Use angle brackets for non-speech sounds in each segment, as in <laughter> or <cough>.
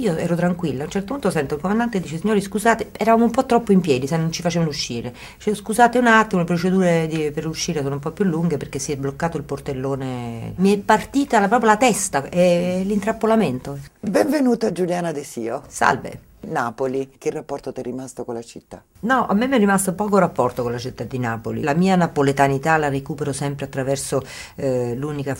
Io ero tranquilla, a un certo punto sento il comandante e dice signori scusate, eravamo un po' troppo in piedi, se non ci facevano uscire. Dice, scusate un attimo, le procedure di, per uscire sono un po' più lunghe perché si è bloccato il portellone. Mi è partita la, proprio la testa e eh, l'intrappolamento. Benvenuta Giuliana De Sio. Salve. Napoli, che rapporto ti è rimasto con la città? No, a me mi è rimasto poco rapporto con la città di Napoli. La mia napoletanità la recupero sempre attraverso eh, l'unica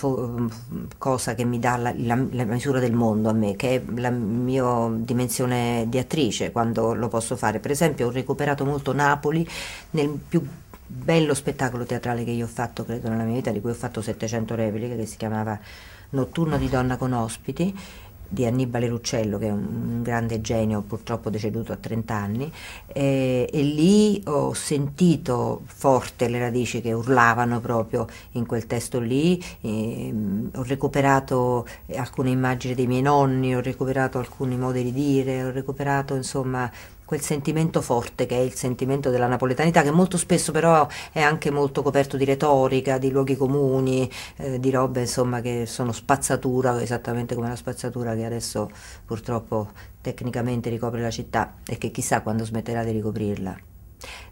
cosa che mi dà la, la, la, misura del mondo a me, che è la mia dimensione di attrice, quando lo posso fare. Per esempio ho recuperato molto Napoli nel più bello spettacolo teatrale che io ho fatto, credo, nella mia vita, di cui ho fatto 700 repliche, che si chiamava Notturno di donna con ospiti di Annibale Ruccello, che è un, grande genio, purtroppo deceduto a 30 anni, e, e lì ho sentito forte le radici che urlavano proprio in quel testo lì, e, ehm, ho recuperato alcune immagini dei miei nonni, ho recuperato alcuni modi di dire, ho recuperato insomma quel sentimento forte che è il sentimento della napoletanità, che molto spesso però è anche molto coperto di retorica, di luoghi comuni, eh, di robe insomma che sono spazzatura, esattamente come la spazzatura che adesso purtroppo tecnicamente ricopre la città e che chissà quando smetterà di ricoprirla.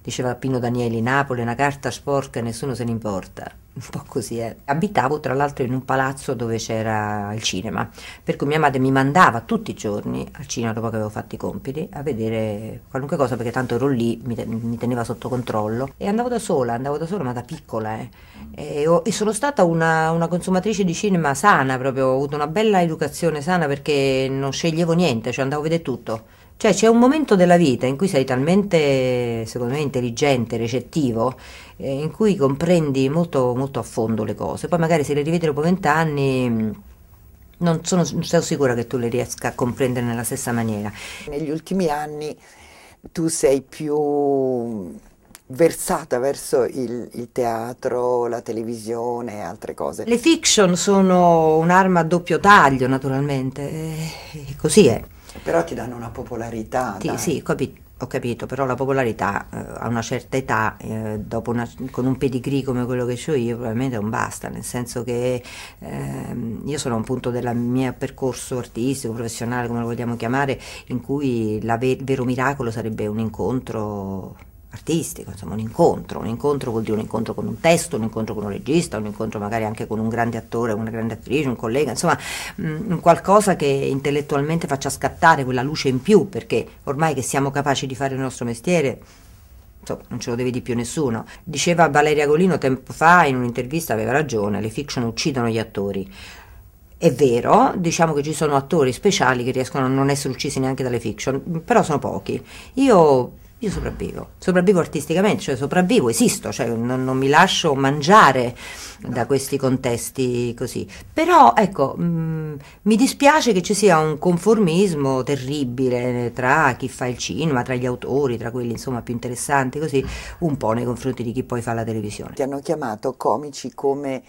Diceva Pino Danieli, Napoli è una carta sporca, e nessuno se ne importa. <laughs> Un po' così è. Eh. Abitavo tra l'altro in un palazzo dove c'era il cinema, per cui mia madre mi mandava tutti i giorni al cinema dopo che avevo fatto i compiti a vedere qualunque cosa perché tanto ero lì, mi, te- mi teneva sotto controllo e andavo da sola, andavo da sola ma da piccola. Eh. E, ho, e, sono stata una, una consumatrice di cinema sana, proprio ho avuto una bella educazione sana perché non sceglievo niente, cioè andavo a vedere tutto cioè c'è un momento della vita in cui sei talmente, secondo me, intelligente, recettivo, eh, in cui comprendi molto, molto a fondo le cose. Poi magari se le rivedi dopo vent'anni... Mm, non sono, non sono sicura che tu le riesca a comprendere nella stessa maniera. Negli ultimi anni tu sei più mm, versata verso il, il, teatro, la televisione e altre cose. Le fiction sono un'arma a doppio taglio, naturalmente, eh, e così è. Però ti danno una popolarità. Ti, sì, capito ho capito, però la popolarità eh, a una certa età, eh, una, con un pedigree come quello che ho io, probabilmente non basta, nel senso che ehm, io sono a un punto del mio percorso artistico, professionale, come lo vogliamo chiamare, in cui il ve vero miracolo sarebbe un incontro artistico, insomma un incontro, un incontro vuol dire un incontro con un testo, un incontro con un regista, un incontro magari anche con un grande attore, una grande attrice, un collega, insomma mh, mm, qualcosa che intellettualmente faccia scattare quella luce in più, perché ormai che siamo capaci di fare il nostro mestiere, insomma non ce lo deve di più nessuno. Diceva Valeria Golino tempo fa in un'intervista, aveva ragione, le fiction uccidono gli attori. È vero, diciamo che ci sono attori speciali che riescono a non essere uccisi neanche dalle fiction, però sono pochi. Io io sopravvivo, sopravvivo artisticamente, cioè sopravvivo, esisto, cioè non, non, mi lascio mangiare da questi contesti così. Però ecco, mh, mm, mi dispiace che ci sia un conformismo terribile tra chi fa il cinema, tra gli autori, tra quelli insomma più interessanti, così un po' nei confronti di chi poi fa la televisione. Ti hanno chiamato comici come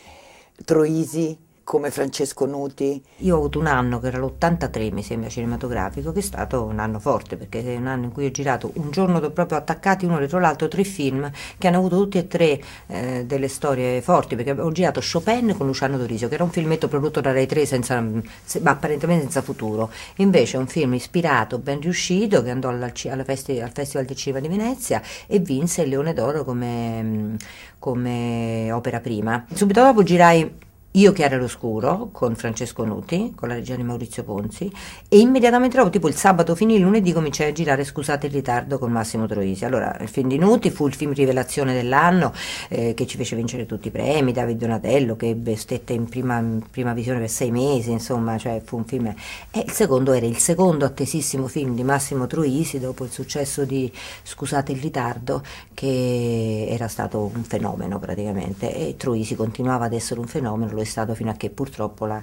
Troisi, come Francesco Nuti? Io ho avuto un anno che era l'83 mi sembra cinematografico che è stato un anno forte perché è un anno in cui ho girato un giorno proprio attaccati uno dietro l'altro tre film che hanno avuto tutti e tre eh, delle storie forti perché ho girato Chopin con Luciano Dorisio che era un filmetto prodotto da Rai 3 senza, se, apparentemente senza futuro invece è un film ispirato ben riuscito che andò alla, alla festi, al Festival di Cinema di Venezia e vinse il Leone d'Oro come, come opera prima subito dopo girai io Chiara l'Oscuro con Francesco Nuti, con la regia di Maurizio Ponzi e immediatamente dopo, tipo il sabato finì, il lunedì cominciai a girare Scusate il ritardo con Massimo Troisi. Allora, il film di Nuti fu il film rivelazione dell'anno eh, che ci fece vincere tutti i premi, David Donatello che stette in prima, in prima visione per sei mesi, insomma, cioè fu un film... E il secondo era il secondo attesissimo film di Massimo Troisi dopo il successo di Scusate il ritardo che era stato un fenomeno praticamente e Troisi continuava ad essere un fenomeno, lo è stato fino a che purtroppo la,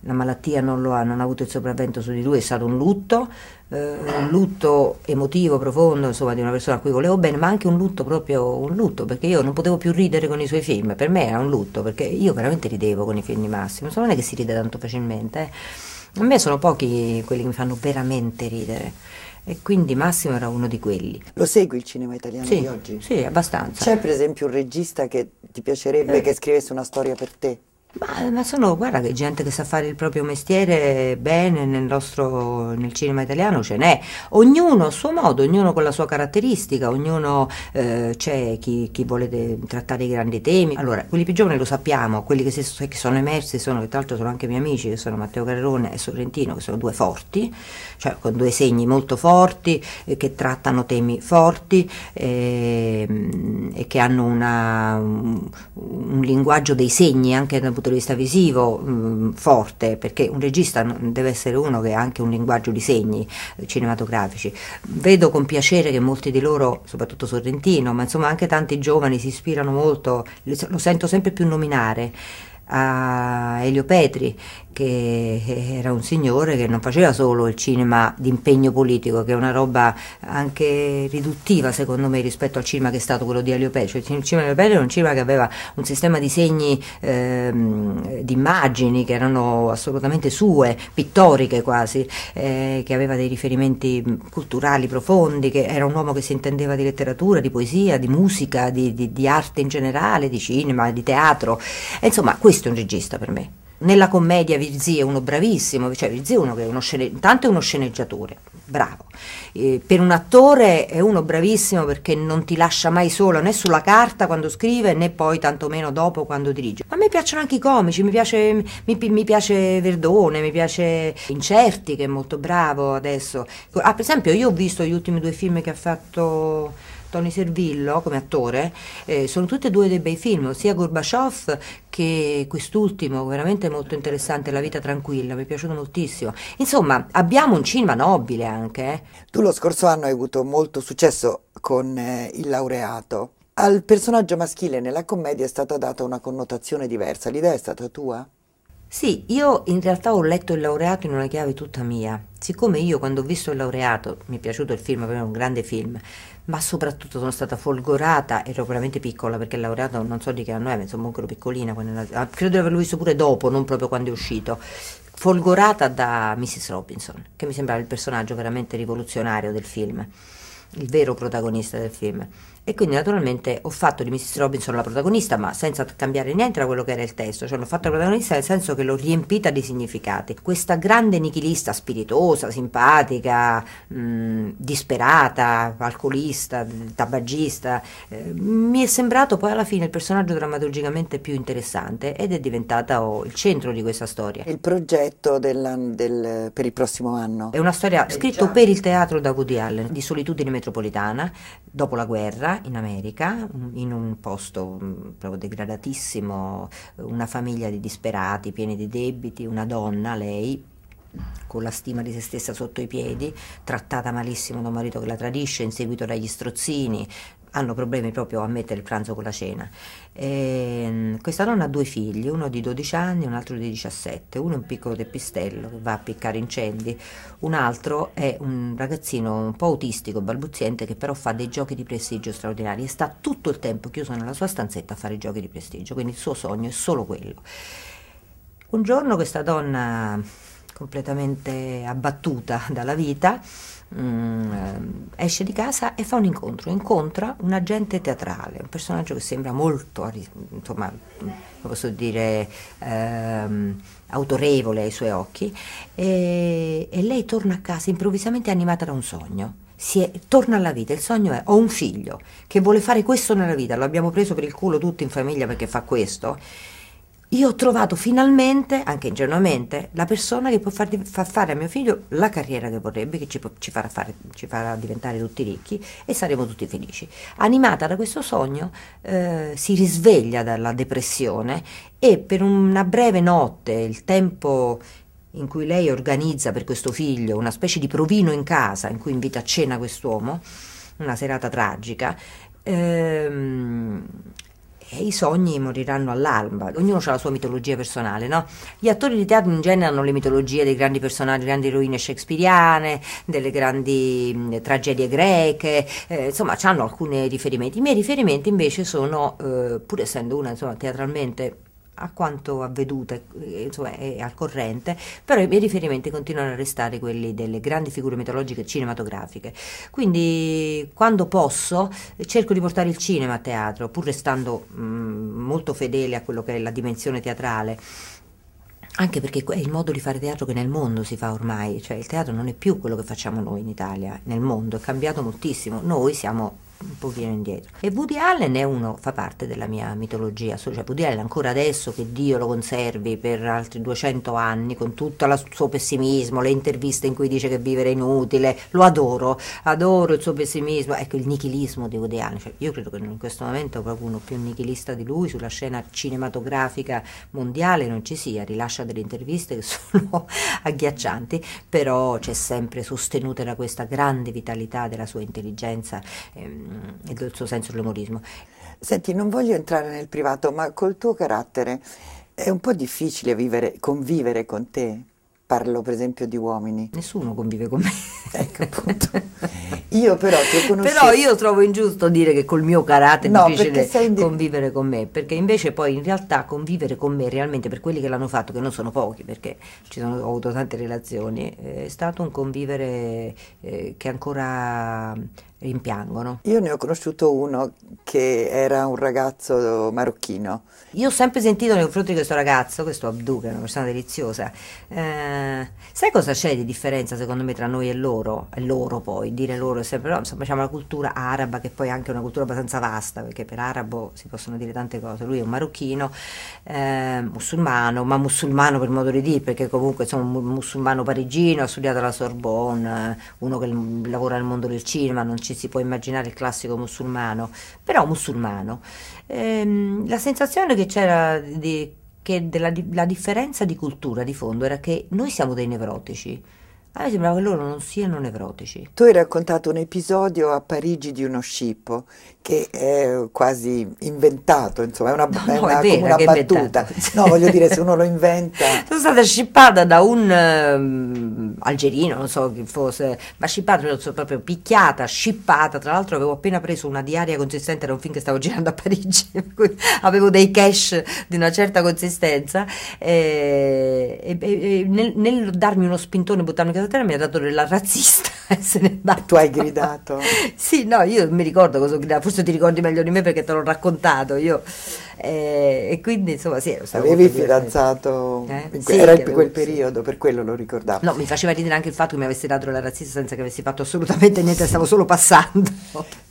la malattia non lo ha, non ha avuto il sopravvento su di lui, è stato un lutto, eh, un lutto emotivo, profondo, insomma, di una persona a cui volevo bene, ma anche un lutto proprio, un lutto, perché io non potevo più ridere con i suoi film, per me era un lutto, perché io veramente ridevo con i film di Massimo, non è che si ride tanto facilmente, eh. a me sono pochi quelli che mi fanno veramente ridere. E quindi Massimo era uno di quelli. Lo segui il cinema italiano sì, di oggi? Sì, abbastanza. C'è per esempio un regista che ti piacerebbe eh. che scrivesse una storia per te? Ma, ma, sono, guarda che gente che sa fare il proprio mestiere bene nel nostro, nel cinema italiano ce n'è, ognuno a suo modo, ognuno con la sua caratteristica, ognuno eh, c'è chi, chi, vuole de, trattare i grandi temi. Allora, quelli più giovani lo sappiamo, quelli che, si, che sono emersi sono, che tra l'altro sono anche miei amici, che sono Matteo Carrone e Sorrentino, che sono due forti, cioè con due segni molto forti, eh, che trattano temi forti ehm, e che hanno una, un, un linguaggio dei segni anche da punto di vista visivo mh, mm, forte, perché un regista deve essere uno che ha anche un linguaggio di segni eh, cinematografici. Vedo con piacere che molti di loro, soprattutto Sorrentino, ma insomma anche tanti giovani si ispirano molto, lo sento sempre più nominare a Elio Petri, che era un signore che non faceva solo il cinema d'impegno politico, che è una roba anche riduttiva secondo me rispetto al cinema che è stato quello di Elio Petri. Cioè, il cinema di Elio Petri era un cinema che aveva un sistema di segni, ehm, di immagini che erano assolutamente sue, pittoriche quasi, eh, che aveva dei riferimenti mm, culturali profondi, che era un uomo che si intendeva di letteratura, di poesia, di musica, di, di, di arte in generale, di cinema, di teatro. E, insomma, questo questo è un regista per me. Nella commedia Virzi è uno bravissimo, cioè Virzi è uno che è uno intanto è uno sceneggiatore, bravo. Eh, per un attore è uno bravissimo perché non ti lascia mai solo né sulla carta quando scrive né poi tantomeno dopo quando dirige. Ma a me piacciono anche i comici, mi piace, mi, mi piace Verdone, mi piace Incerti che è molto bravo adesso. Ah, per esempio io ho visto gli ultimi due film che ha fatto Tony Servillo come attore, eh, sono tutti e due dei bei film, sia Gorbaciov che quest'ultimo, veramente molto interessante, La vita tranquilla, mi è piaciuto moltissimo. Insomma, abbiamo un cinema nobile anche. Eh. Tu lo scorso anno hai avuto molto successo con eh, Il laureato. Al personaggio maschile nella commedia è stata data una connotazione diversa, l'idea è stata tua? Sì, io in realtà ho letto il laureato in una chiave tutta mia. Siccome io quando ho visto il laureato, mi è piaciuto il film, è un grande film, ma soprattutto sono stata folgorata, ero veramente piccola perché laureata non so di che anno è, insomma ancora piccolina, ah, credo di averlo visto pure dopo, non proprio quando è uscito, folgorata da Mrs. Robinson, che mi sembrava il personaggio veramente rivoluzionario del film, il vero protagonista del film. E quindi naturalmente ho fatto di Mrs. Robinson la protagonista, ma senza cambiare niente da quello che era il testo, cioè l'ho fatta protagonista nel senso che l'ho riempita di significati. Questa grande nichilista, spiritosa, simpatica, mh, mm, disperata, alcolista, tabagista, eh, mi è sembrato poi alla fine il personaggio drammaturgicamente più interessante ed è diventata oh, il centro di questa storia. Il progetto della, del, per il prossimo anno? È una storia eh, scritta per il teatro da Woody Allen, di solitudine metropolitana, dopo la guerra, in America, in un posto mm, proprio degradatissimo, eh, una famiglia di disperati, pieni di debiti, una donna, lei, con la stima di se stessa sotto i piedi, trattata malissimo da un marito che la tradisce, in dagli strozzini, hanno problemi proprio a mettere il pranzo con la cena. E ehm, questa donna ha due figli, uno di 12 anni e un altro di 17, uno è un piccolo teppistello che va a piccare incendi, un altro è un ragazzino un po' autistico, balbuziente, che però fa dei giochi di prestigio straordinari e sta tutto il tempo chiuso nella sua stanzetta a fare i giochi di prestigio, quindi il suo sogno è solo quello. Un giorno questa donna completamente abbattuta dalla vita, mh, mm, eh, esce di casa e fa un incontro, incontra un agente teatrale, un personaggio che sembra molto, insomma, mm, posso dire, ehm, autorevole ai suoi occhi, e, e lei torna a casa improvvisamente animata da un sogno. È, torna alla vita. Il sogno è: ho un figlio che vuole fare questo nella vita, lo abbiamo preso per il culo tutti in famiglia perché fa questo io ho trovato finalmente, anche ingenuamente, la persona che può far, far fare a mio figlio la carriera che vorrebbe, che ci, ci, farà fare, ci, farà diventare tutti ricchi e saremo tutti felici. Animata da questo sogno, eh, si risveglia dalla depressione e per una breve notte, il tempo in cui lei organizza per questo figlio una specie di provino in casa, in cui invita a cena quest'uomo, una serata tragica, ehm, e i sogni moriranno all'alba. Ognuno ha la sua mitologia personale, no? Gli attori di teatro in genere hanno le mitologie dei grandi personaggi, grandi eroine shakespeariane, delle grandi mh, tragedie greche, eh, insomma, hanno alcuni riferimenti. I miei riferimenti invece sono, eh, pur essendo una insomma, teatralmente a quanto avveduta eh, insomma, è al corrente, però i miei riferimenti continuano a restare quelli delle grandi figure mitologiche cinematografiche. Quindi quando posso eh, cerco di portare il cinema a teatro, pur restando mh, mm, molto fedele a quello che è la dimensione teatrale anche perché è il modo di fare teatro che nel mondo si fa ormai, cioè il teatro non è più quello che facciamo noi in Italia, nel mondo è cambiato moltissimo, noi siamo un pochino indietro. E Woody Allen è uno, fa parte della mia mitologia, cioè Woody Allen ancora adesso che Dio lo conservi per altri 200 anni con tutto il suo pessimismo, le interviste in cui dice che vivere è inutile, lo adoro, adoro il suo pessimismo, ecco il nichilismo di Woody Allen, cioè, io credo che in questo momento qualcuno più nichilista di lui sulla scena cinematografica mondiale non ci sia, rilascia delle interviste che <laughs> sono agghiaccianti, però c'è sempre sostenuta da questa grande vitalità della sua intelligenza. Ehm, Mm, il suo senso dell'umorismo. Senti, non voglio entrare nel privato, ma col tuo carattere è un po' difficile vivere, convivere con te. Parlo per esempio di uomini. Nessuno convive con me. <laughs> ecco appunto. Io però ti ho conosciuto. Però io trovo ingiusto dire che col mio carattere no, è difficile convivere con me, perché invece poi in realtà convivere con me realmente per quelli che l'hanno fatto, che non sono pochi, perché ci sono, ho avuto tante relazioni, eh, è stato un convivere eh, che ancora rimpiangono. Io ne ho conosciuto uno che era un ragazzo marocchino. Io ho sempre sentito nei confronti di questo ragazzo, questo Abdu, che è una persona deliziosa, eh, sai cosa c'è di differenza secondo me tra noi e loro? E loro poi, dire loro è sempre, no, insomma diciamo la cultura araba che poi è anche una cultura abbastanza vasta, perché per arabo si possono dire tante cose. Lui è un marocchino, eh, musulmano, ma musulmano per modo di dire, perché comunque insomma un musulmano parigino, ha studiato alla Sorbonne, eh, uno che lavora nel mondo del cinema, non c'è ci si può immaginare il classico musulmano, però musulmano. Ehm, la sensazione che c'era di, che della, la differenza di cultura di fondo era che noi siamo dei nevrotici, a ah, me sembrava che loro non siano nevrotici. Tu hai raccontato un episodio a Parigi di uno scippo che è quasi inventato, insomma, è una, <laughs> no, è una, no, è una battuta. No, voglio dire, se uno lo inventa. <laughs> Sono stata scippata da un uh, algerino, non so chi fosse, ma scippata, non so, proprio picchiata, scippata. Tra l'altro avevo appena preso una diaria consistente era un film che stavo girando a Parigi, <laughs> avevo dei cash di una certa consistenza. Eh, e, e, e nel, nel, darmi uno spintone, buttarmi in Sant'Era mi ha dato della razzista <laughs> e se ne è Tu hai gridato? <laughs> sì, no, io mi ricordo cosa ho gridato, forse ti ricordi meglio di me perché te l'ho raccontato io. Eh, e quindi insomma sì, avevi fidanzato eh? in que- sì, era avevo, quel periodo sì. per quello lo ricordavo no mi faceva ridere anche il fatto che mi avessi dato la razzista senza che avessi fatto assolutamente niente stavo solo passando <laughs>